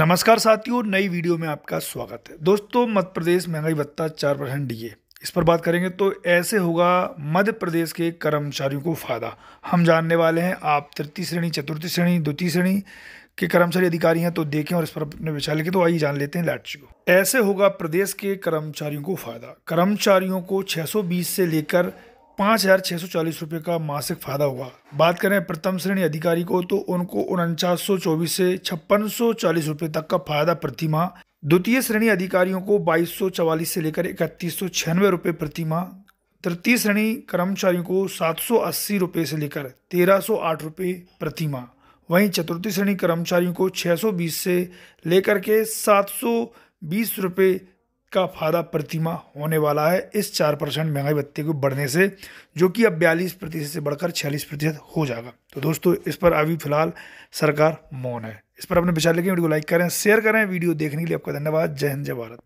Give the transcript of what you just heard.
नमस्कार साथियों नई वीडियो में आपका स्वागत है दोस्तों मध्य प्रदेश महंगाई भत्ता चार परसेंट डीए इस पर बात करेंगे तो ऐसे होगा मध्य प्रदेश के कर्मचारियों को फ़ायदा हम जानने वाले हैं आप तृतीय श्रेणी चतुर्थी श्रेणी द्वितीय श्रेणी के कर्मचारी अधिकारी हैं तो देखें और इस पर अपने विचार लिखे तो आइए जान लेते हैं लाटची को ऐसे होगा प्रदेश के कर्मचारियों को फ़ायदा कर्मचारियों को 620 से लेकर पाँच हज़ार छः सौ चालीस रुपये का मासिक फ़ायदा हुआ बात करें प्रथम श्रेणी अधिकारी को तो उनको उनचास सौ चौबीस से छप्पन सौ चालीस रुपये तक का फ़ायदा प्रतिमा द्वितीय श्रेणी अधिकारियों को बाईस सौ चवालीस से लेकर इकतीस सौ छियानवे रुपये प्रतिमा तृतीय श्रेणी कर्मचारियों को सात सौ अस्सी रुपये से लेकर तेरह सौ आठ रुपये प्रतिमा वहीं चतुर्थी श्रेणी कर्मचारियों को सौ बीस से लेकर के सात सौ बीस रुपये का फायदा प्रतिमा होने वाला है इस चार परसेंट महंगाई भत्ते को बढ़ने से जो कि अब बयालीस प्रतिशत से बढ़कर छियालीस प्रतिशत हो जाएगा तो दोस्तों इस पर अभी फिलहाल सरकार मौन है इस पर अपने विचार लिखें वीडियो को लाइक करें शेयर करें वीडियो देखने के लिए आपका धन्यवाद जय हिंद जय भारत